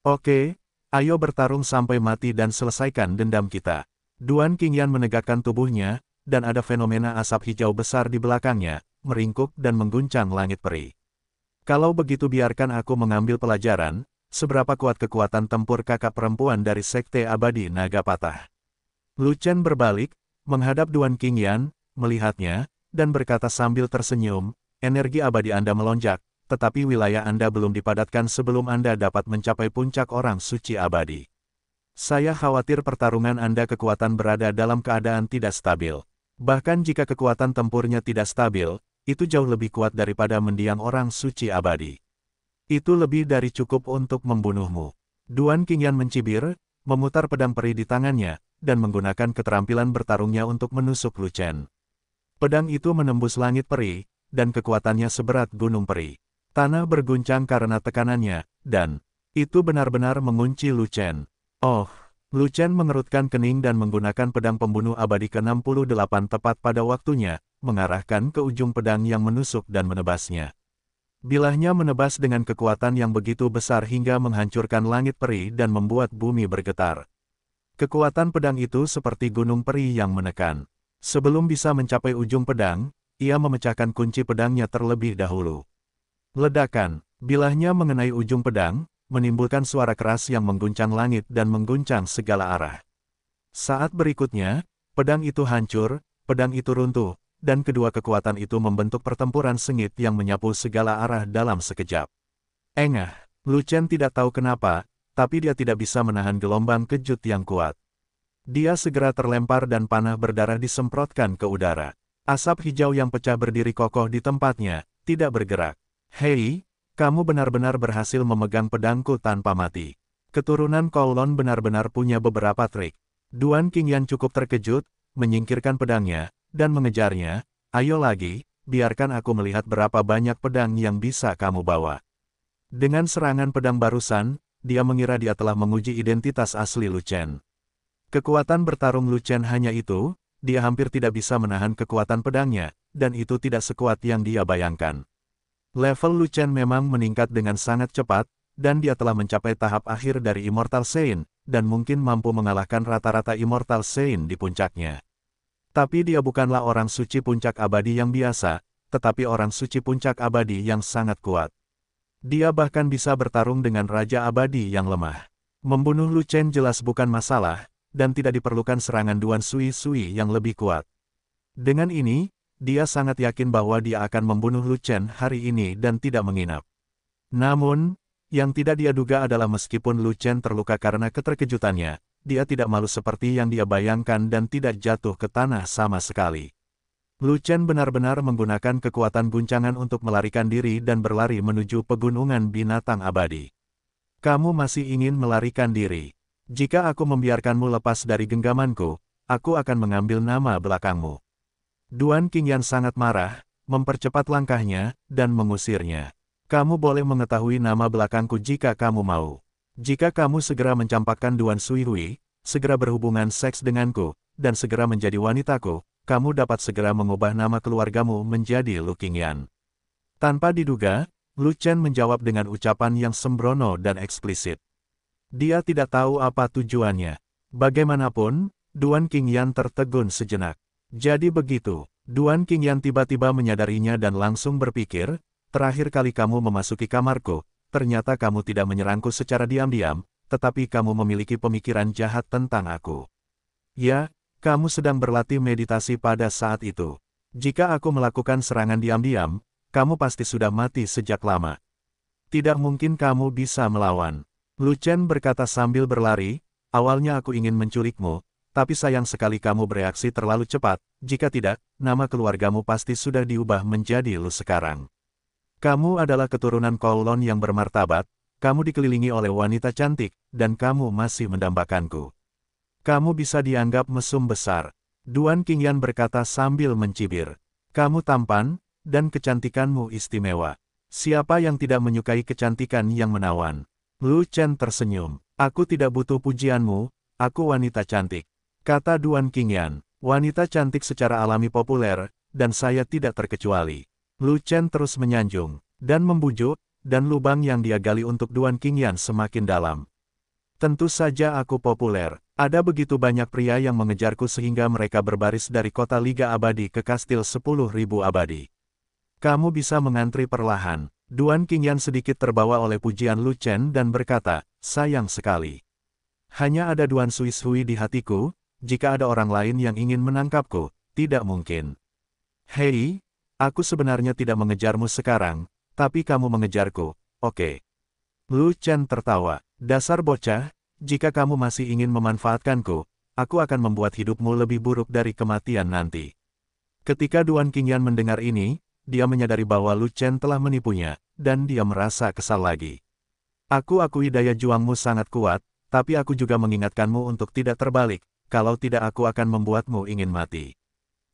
Oke, Ayo bertarung sampai mati dan selesaikan dendam kita. Duan Qingyan menegakkan tubuhnya, dan ada fenomena asap hijau besar di belakangnya, meringkuk dan mengguncang langit peri. Kalau begitu biarkan aku mengambil pelajaran, seberapa kuat kekuatan tempur kakak perempuan dari Sekte Abadi Naga Patah. Lu berbalik, menghadap Duan Qingyan, melihatnya, dan berkata sambil tersenyum, energi abadi Anda melonjak, tetapi wilayah Anda belum dipadatkan sebelum Anda dapat mencapai puncak orang suci abadi. Saya khawatir pertarungan Anda kekuatan berada dalam keadaan tidak stabil. Bahkan jika kekuatan tempurnya tidak stabil, itu jauh lebih kuat daripada mendiang orang suci abadi. Itu lebih dari cukup untuk membunuhmu. Duan Qingyan mencibir, memutar pedang peri di tangannya, dan menggunakan keterampilan bertarungnya untuk menusuk Lu Chen. Pedang itu menembus langit peri, dan kekuatannya seberat gunung peri. Tanah berguncang karena tekanannya, dan itu benar-benar mengunci Lucen. Oh, Lucen mengerutkan kening dan menggunakan pedang pembunuh abadi ke-68 tepat pada waktunya, mengarahkan ke ujung pedang yang menusuk dan menebasnya. Bilahnya menebas dengan kekuatan yang begitu besar hingga menghancurkan langit peri dan membuat bumi bergetar. Kekuatan pedang itu seperti gunung peri yang menekan. Sebelum bisa mencapai ujung pedang, ia memecahkan kunci pedangnya terlebih dahulu. Ledakan, bilahnya mengenai ujung pedang, menimbulkan suara keras yang mengguncang langit dan mengguncang segala arah. Saat berikutnya, pedang itu hancur, pedang itu runtuh, dan kedua kekuatan itu membentuk pertempuran sengit yang menyapu segala arah dalam sekejap. Engah, Lu Chen tidak tahu kenapa, tapi dia tidak bisa menahan gelombang kejut yang kuat. Dia segera terlempar dan panah berdarah disemprotkan ke udara. Asap hijau yang pecah berdiri kokoh di tempatnya, tidak bergerak. Hei, kamu benar-benar berhasil memegang pedangku tanpa mati. Keturunan Kolon benar-benar punya beberapa trik. Duan King yang cukup terkejut, menyingkirkan pedangnya, dan mengejarnya, ayo lagi, biarkan aku melihat berapa banyak pedang yang bisa kamu bawa. Dengan serangan pedang barusan, dia mengira dia telah menguji identitas asli Lucen. Kekuatan bertarung Lucen hanya itu, dia hampir tidak bisa menahan kekuatan pedangnya, dan itu tidak sekuat yang dia bayangkan. Level Lu memang meningkat dengan sangat cepat, dan dia telah mencapai tahap akhir dari Immortal Saint, dan mungkin mampu mengalahkan rata-rata Immortal Saint di puncaknya. Tapi dia bukanlah orang suci puncak abadi yang biasa, tetapi orang suci puncak abadi yang sangat kuat. Dia bahkan bisa bertarung dengan Raja Abadi yang lemah. Membunuh Lu jelas bukan masalah, dan tidak diperlukan serangan Duan Sui Sui yang lebih kuat. Dengan ini, dia sangat yakin bahwa dia akan membunuh Lu Chen hari ini dan tidak menginap. Namun, yang tidak dia duga adalah meskipun Lu Chen terluka karena keterkejutannya, dia tidak malu seperti yang dia bayangkan dan tidak jatuh ke tanah sama sekali. Lu Chen benar-benar menggunakan kekuatan guncangan untuk melarikan diri dan berlari menuju pegunungan binatang abadi. Kamu masih ingin melarikan diri. Jika aku membiarkanmu lepas dari genggamanku, aku akan mengambil nama belakangmu. Duan Qingyan sangat marah, mempercepat langkahnya, dan mengusirnya. Kamu boleh mengetahui nama belakangku jika kamu mau. Jika kamu segera mencampakkan Duan Suihui, segera berhubungan seks denganku, dan segera menjadi wanitaku, kamu dapat segera mengubah nama keluargamu menjadi Lu Qingyan. Tanpa diduga, Lu Chen menjawab dengan ucapan yang sembrono dan eksplisit. Dia tidak tahu apa tujuannya. Bagaimanapun, Duan Qingyan tertegun sejenak. Jadi begitu, Duan King yang tiba-tiba menyadarinya dan langsung berpikir, terakhir kali kamu memasuki kamarku, ternyata kamu tidak menyerangku secara diam-diam, tetapi kamu memiliki pemikiran jahat tentang aku. Ya, kamu sedang berlatih meditasi pada saat itu. Jika aku melakukan serangan diam-diam, kamu pasti sudah mati sejak lama. Tidak mungkin kamu bisa melawan. Lu Chen berkata sambil berlari, awalnya aku ingin menculikmu, tapi sayang sekali kamu bereaksi terlalu cepat, jika tidak, nama keluargamu pasti sudah diubah menjadi lu sekarang. Kamu adalah keturunan kolon yang bermartabat, kamu dikelilingi oleh wanita cantik, dan kamu masih mendambakanku. Kamu bisa dianggap mesum besar. Duan Qingyan berkata sambil mencibir. Kamu tampan, dan kecantikanmu istimewa. Siapa yang tidak menyukai kecantikan yang menawan? Lu Chen tersenyum. Aku tidak butuh pujianmu, aku wanita cantik. Kata Duan Qingyan, wanita cantik secara alami populer, dan saya tidak terkecuali. Lu Chen terus menyanjung, dan membujuk, dan lubang yang dia gali untuk Duan Qingyan semakin dalam. Tentu saja aku populer, ada begitu banyak pria yang mengejarku sehingga mereka berbaris dari kota Liga Abadi ke kastil 10.000 abadi. Kamu bisa mengantri perlahan, Duan Qingyan sedikit terbawa oleh pujian Lu Chen dan berkata, sayang sekali. Hanya ada Duan Suishui di hatiku, jika ada orang lain yang ingin menangkapku, tidak mungkin. Hei, aku sebenarnya tidak mengejarmu sekarang, tapi kamu mengejarku, oke. Okay. Lu Chen tertawa, dasar bocah, jika kamu masih ingin memanfaatkanku, aku akan membuat hidupmu lebih buruk dari kematian nanti. Ketika Duan Qingyan mendengar ini, dia menyadari bahwa Lu Chen telah menipunya, dan dia merasa kesal lagi. Aku akui daya juangmu sangat kuat, tapi aku juga mengingatkanmu untuk tidak terbalik, kalau tidak aku akan membuatmu ingin mati.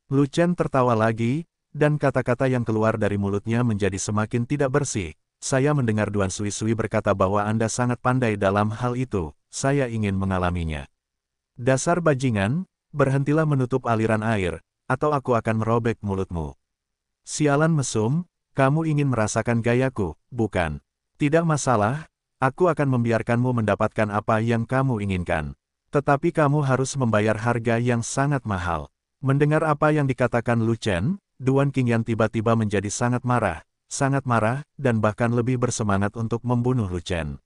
Lu Chen tertawa lagi, dan kata-kata yang keluar dari mulutnya menjadi semakin tidak bersih. Saya mendengar Duan Sui Sui berkata bahwa Anda sangat pandai dalam hal itu, saya ingin mengalaminya. Dasar bajingan, berhentilah menutup aliran air, atau aku akan merobek mulutmu. Sialan mesum, kamu ingin merasakan gayaku, bukan? Tidak masalah, aku akan membiarkanmu mendapatkan apa yang kamu inginkan. Tetapi kamu harus membayar harga yang sangat mahal. Mendengar apa yang dikatakan Lu Chen, Duan Qingyan tiba-tiba menjadi sangat marah, sangat marah, dan bahkan lebih bersemangat untuk membunuh Lu Chen.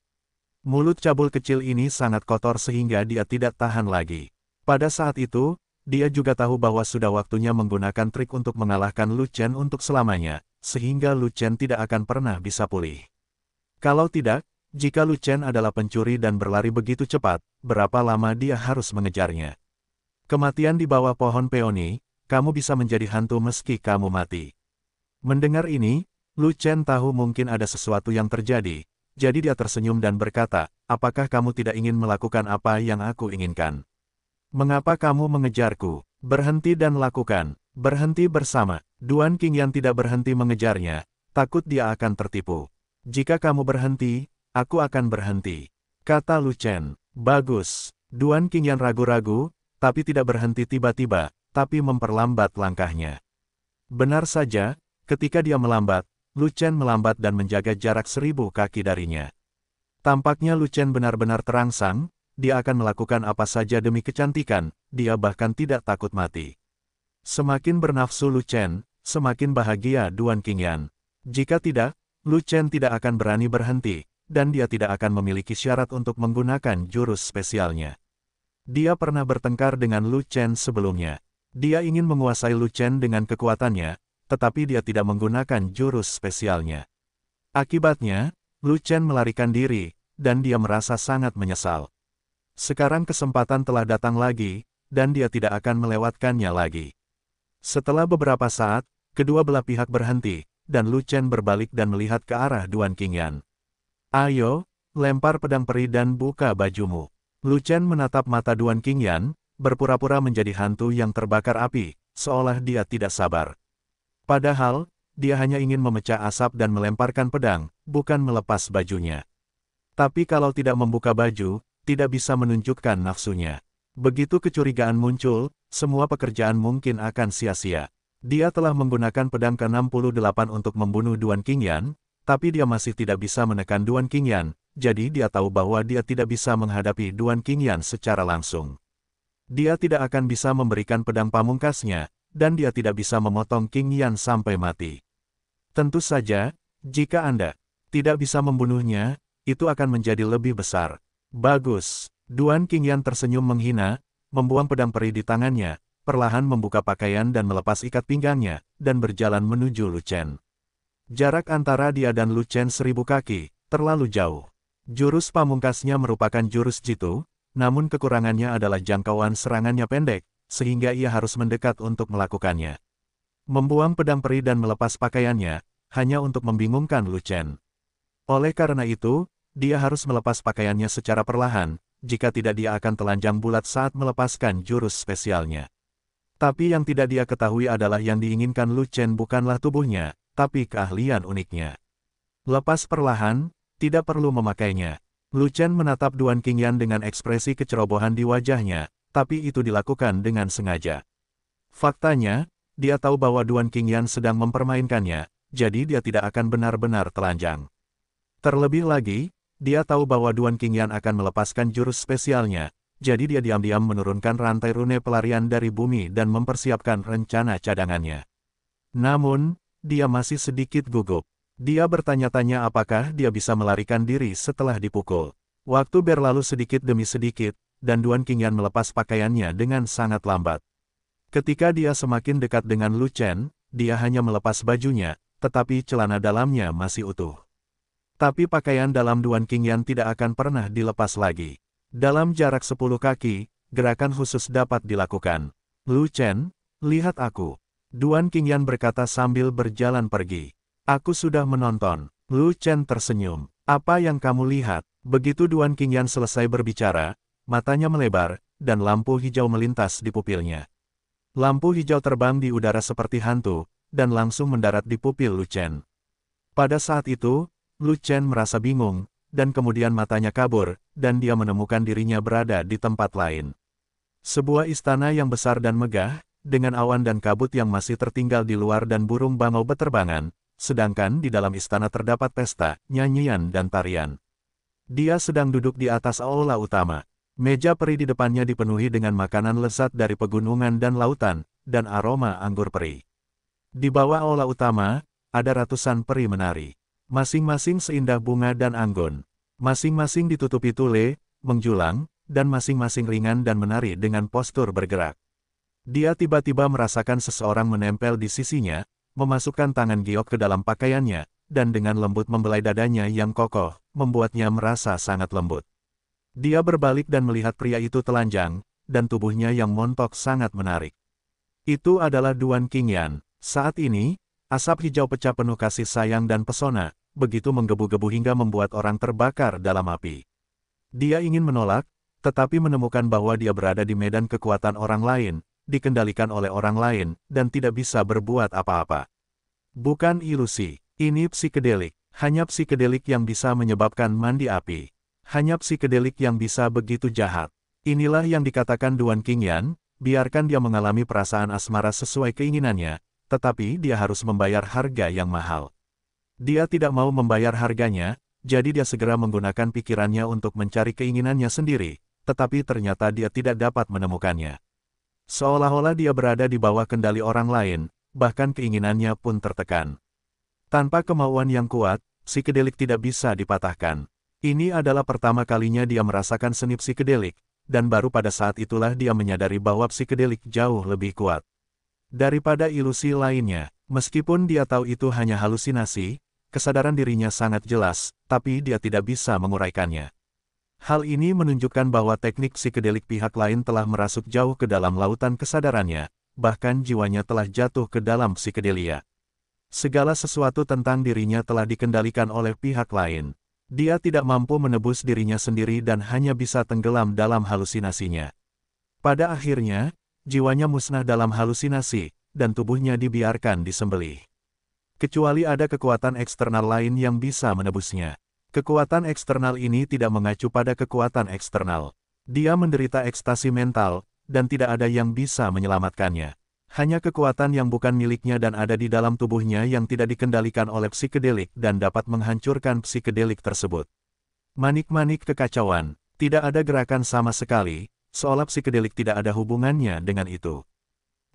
Mulut cabul kecil ini sangat kotor sehingga dia tidak tahan lagi. Pada saat itu, dia juga tahu bahwa sudah waktunya menggunakan trik untuk mengalahkan Lu Chen untuk selamanya, sehingga Lu Chen tidak akan pernah bisa pulih. Kalau tidak, jika Lu Chen adalah pencuri dan berlari begitu cepat, berapa lama dia harus mengejarnya? Kematian di bawah pohon peoni, kamu bisa menjadi hantu meski kamu mati. Mendengar ini, Lu Chen tahu mungkin ada sesuatu yang terjadi, jadi dia tersenyum dan berkata, apakah kamu tidak ingin melakukan apa yang aku inginkan? Mengapa kamu mengejarku? Berhenti dan lakukan. Berhenti bersama. Duan King yang tidak berhenti mengejarnya, takut dia akan tertipu. Jika kamu berhenti, aku akan berhenti. Kata Chen, bagus. Duan Qingyan ragu-ragu, tapi tidak berhenti tiba-tiba, tapi memperlambat langkahnya. Benar saja, ketika dia melambat, Chen melambat dan menjaga jarak seribu kaki darinya. Tampaknya Chen benar-benar terangsang, dia akan melakukan apa saja demi kecantikan, dia bahkan tidak takut mati. Semakin bernafsu Chen, semakin bahagia Duan Qingyan. Jika tidak, Chen tidak akan berani berhenti, dan dia tidak akan memiliki syarat untuk menggunakan jurus spesialnya. Dia pernah bertengkar dengan Lu Chen sebelumnya. Dia ingin menguasai Lu Chen dengan kekuatannya, tetapi dia tidak menggunakan jurus spesialnya. Akibatnya, Lu Chen melarikan diri, dan dia merasa sangat menyesal. Sekarang kesempatan telah datang lagi, dan dia tidak akan melewatkannya lagi. Setelah beberapa saat, kedua belah pihak berhenti, dan Lu Chen berbalik dan melihat ke arah Duan Qingyan. Ayo, lempar pedang peri dan buka bajumu. Chen menatap mata Duan Qingyan, berpura-pura menjadi hantu yang terbakar api, seolah dia tidak sabar. Padahal, dia hanya ingin memecah asap dan melemparkan pedang, bukan melepas bajunya. Tapi kalau tidak membuka baju, tidak bisa menunjukkan nafsunya. Begitu kecurigaan muncul, semua pekerjaan mungkin akan sia-sia. Dia telah menggunakan pedang ke-68 untuk membunuh Duan Qingyan, tapi dia masih tidak bisa menekan Duan Qingyan, jadi dia tahu bahwa dia tidak bisa menghadapi Duan Qingyan secara langsung. Dia tidak akan bisa memberikan pedang pamungkasnya, dan dia tidak bisa memotong Qingyan sampai mati. Tentu saja, jika Anda tidak bisa membunuhnya, itu akan menjadi lebih besar. Bagus, Duan Qingyan tersenyum menghina, membuang pedang peri di tangannya, perlahan membuka pakaian dan melepas ikat pinggangnya, dan berjalan menuju Lu Jarak antara dia dan Chen seribu kaki, terlalu jauh. Jurus pamungkasnya merupakan jurus jitu, namun kekurangannya adalah jangkauan serangannya pendek, sehingga ia harus mendekat untuk melakukannya. Membuang pedang peri dan melepas pakaiannya, hanya untuk membingungkan Chen. Oleh karena itu, dia harus melepas pakaiannya secara perlahan, jika tidak dia akan telanjang bulat saat melepaskan jurus spesialnya. Tapi yang tidak dia ketahui adalah yang diinginkan Chen bukanlah tubuhnya, tapi keahlian uniknya. Lepas perlahan, tidak perlu memakainya. Chen menatap Duan Qingyan dengan ekspresi kecerobohan di wajahnya, tapi itu dilakukan dengan sengaja. Faktanya, dia tahu bahwa Duan Qingyan sedang mempermainkannya, jadi dia tidak akan benar-benar telanjang. Terlebih lagi, dia tahu bahwa Duan Qingyan akan melepaskan jurus spesialnya, jadi dia diam-diam menurunkan rantai rune pelarian dari bumi dan mempersiapkan rencana cadangannya. Namun, dia masih sedikit gugup. Dia bertanya-tanya apakah dia bisa melarikan diri setelah dipukul. Waktu berlalu sedikit demi sedikit, dan Duan Qingyan melepas pakaiannya dengan sangat lambat. Ketika dia semakin dekat dengan Lu Chen, dia hanya melepas bajunya, tetapi celana dalamnya masih utuh. Tapi pakaian dalam Duan Qingyan tidak akan pernah dilepas lagi. Dalam jarak sepuluh kaki, gerakan khusus dapat dilakukan. Lu Chen, lihat aku. Duan Qingyan berkata sambil berjalan pergi. Aku sudah menonton. Lu Chen tersenyum. Apa yang kamu lihat? Begitu Duan Qingyan selesai berbicara, matanya melebar, dan lampu hijau melintas di pupilnya. Lampu hijau terbang di udara seperti hantu, dan langsung mendarat di pupil Lu Chen. Pada saat itu, Lu Chen merasa bingung, dan kemudian matanya kabur, dan dia menemukan dirinya berada di tempat lain. Sebuah istana yang besar dan megah, dengan awan dan kabut yang masih tertinggal di luar dan burung bangau beterbangan, sedangkan di dalam istana terdapat pesta, nyanyian dan tarian. Dia sedang duduk di atas aula utama. Meja peri di depannya dipenuhi dengan makanan lezat dari pegunungan dan lautan, dan aroma anggur peri. Di bawah aula utama, ada ratusan peri menari. Masing-masing seindah bunga dan anggun. Masing-masing ditutupi tule, menjulang, dan masing-masing ringan dan menari dengan postur bergerak. Dia tiba-tiba merasakan seseorang menempel di sisinya, memasukkan tangan giok ke dalam pakaiannya, dan dengan lembut membelai dadanya yang kokoh, membuatnya merasa sangat lembut. Dia berbalik dan melihat pria itu telanjang, dan tubuhnya yang montok sangat menarik. Itu adalah Duan Qingyan. Saat ini, asap hijau pecah penuh kasih sayang dan pesona, begitu menggebu-gebu hingga membuat orang terbakar dalam api. Dia ingin menolak, tetapi menemukan bahwa dia berada di medan kekuatan orang lain, dikendalikan oleh orang lain, dan tidak bisa berbuat apa-apa. Bukan ilusi, ini psikedelik. Hanya psikedelik yang bisa menyebabkan mandi api. Hanya psikedelik yang bisa begitu jahat. Inilah yang dikatakan Duan Qingyan, biarkan dia mengalami perasaan asmara sesuai keinginannya, tetapi dia harus membayar harga yang mahal. Dia tidak mau membayar harganya, jadi dia segera menggunakan pikirannya untuk mencari keinginannya sendiri, tetapi ternyata dia tidak dapat menemukannya. Seolah-olah dia berada di bawah kendali orang lain, bahkan keinginannya pun tertekan. Tanpa kemauan yang kuat, psikedelik tidak bisa dipatahkan. Ini adalah pertama kalinya dia merasakan seni psikedelik, dan baru pada saat itulah dia menyadari bahwa psikedelik jauh lebih kuat. Daripada ilusi lainnya, meskipun dia tahu itu hanya halusinasi, kesadaran dirinya sangat jelas, tapi dia tidak bisa menguraikannya. Hal ini menunjukkan bahwa teknik psikedelik pihak lain telah merasuk jauh ke dalam lautan kesadarannya, bahkan jiwanya telah jatuh ke dalam psikedelia. Segala sesuatu tentang dirinya telah dikendalikan oleh pihak lain. Dia tidak mampu menebus dirinya sendiri dan hanya bisa tenggelam dalam halusinasinya. Pada akhirnya, jiwanya musnah dalam halusinasi, dan tubuhnya dibiarkan disembelih. Kecuali ada kekuatan eksternal lain yang bisa menebusnya. Kekuatan eksternal ini tidak mengacu pada kekuatan eksternal. Dia menderita ekstasi mental, dan tidak ada yang bisa menyelamatkannya. Hanya kekuatan yang bukan miliknya dan ada di dalam tubuhnya yang tidak dikendalikan oleh psikedelik dan dapat menghancurkan psikedelik tersebut. Manik-manik kekacauan, tidak ada gerakan sama sekali, seolah psikedelik tidak ada hubungannya dengan itu.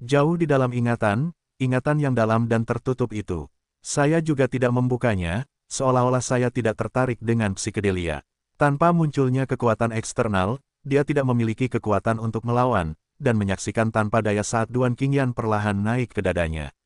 Jauh di dalam ingatan, ingatan yang dalam dan tertutup itu. Saya juga tidak membukanya, seolah-olah saya tidak tertarik dengan psikedelia. Tanpa munculnya kekuatan eksternal, dia tidak memiliki kekuatan untuk melawan, dan menyaksikan tanpa daya saat Duan Qingyan perlahan naik ke dadanya.